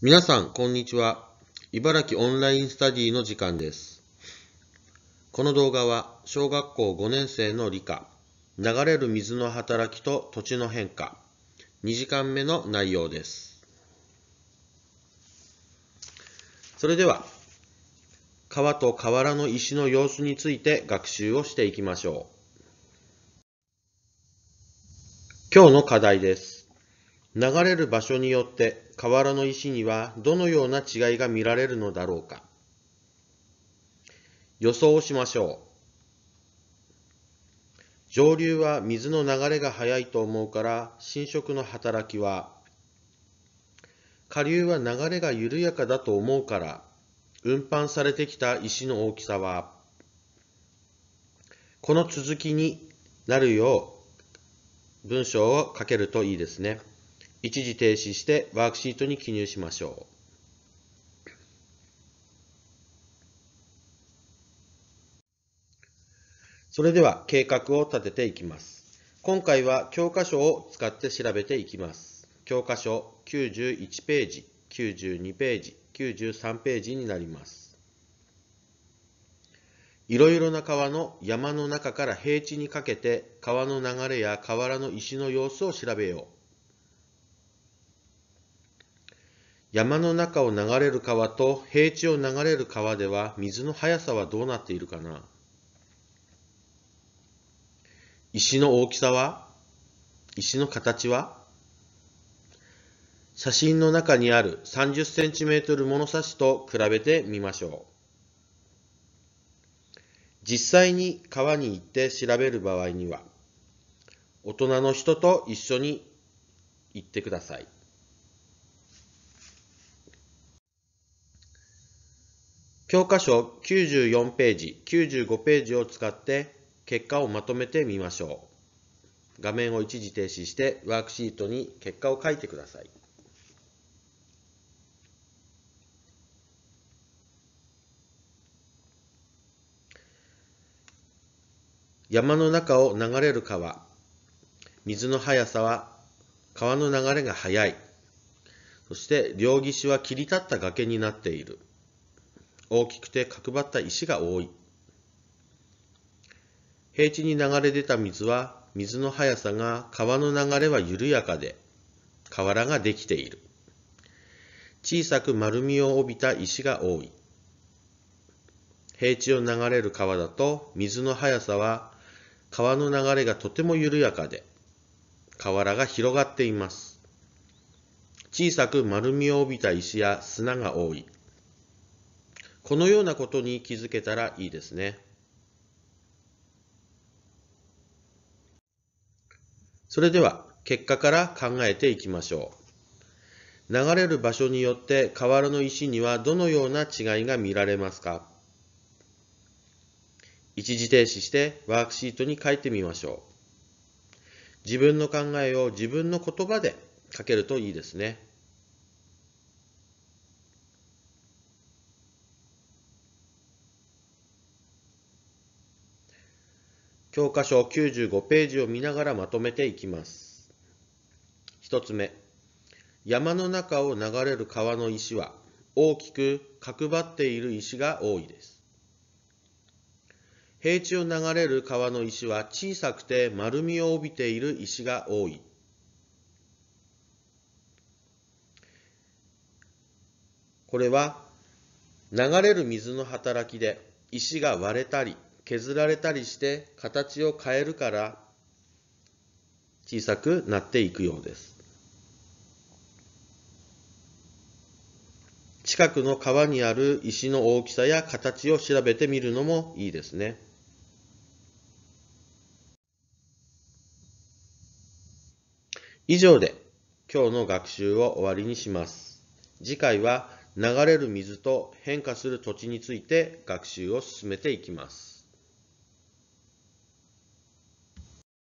皆さん、こんにちは。茨城オンラインスタディの時間です。この動画は、小学校5年生の理科、流れる水の働きと土地の変化、2時間目の内容です。それでは、川と河原の石の様子について学習をしていきましょう。今日の課題です。流れる場所によって河原の石にはどのような違いが見られるのだろうか予想をしましょう上流は水の流れが速いと思うから浸食の働きは下流は流れが緩やかだと思うから運搬されてきた石の大きさはこの続きになるよう文章を書けるといいですね。一時停止してワークシートに記入しましょう。それでは計画を立てていきます。今回は教科書を使って調べていきます。教科書91ページ、92ページ、93ページになります。いろいろな川の山の中から平地にかけて川の流れや河原の石の様子を調べよう。山の中を流れる川と平地を流れる川では水の速さはどうなっているかな石の大きさは石の形は写真の中にある 30cm 物差しと比べてみましょう。実際に川に行って調べる場合には、大人の人と一緒に行ってください。教科書94ページ、95ページを使って結果をまとめてみましょう。画面を一時停止してワークシートに結果を書いてください。山の中を流れる川。水の速さは川の流れが速い。そして両岸は切り立った崖になっている。大きくて角張った石が多い。平地に流れ出た水は水の速さが川の流れは緩やかで河原ができている。小さく丸みを帯びた石が多い。平地を流れる川だと水の速さは川の流れがとても緩やかで河原が広がっています。小さく丸みを帯びた石や砂が多い。このようなことに気づけたらいいですね。それでは結果から考えていきましょう。流れる場所によって河原の石にはどのような違いが見られますか一時停止してワークシートに書いてみましょう。自分の考えを自分の言葉で書けるといいですね。教科書95ページを見ながらまとめていきます。一つ目、山の中を流れる川の石は大きく角張っている石が多いです。平地を流れる川の石は小さくて丸みを帯びている石が多い。これは流れる水の働きで石が割れたり削られたりして形を変えるから小さくなっていくようです。近くの川にある石の大きさや形を調べてみるのもいいですね。以上で今日の学習を終わりにします。次回は流れる水と変化する土地について学習を進めていきます。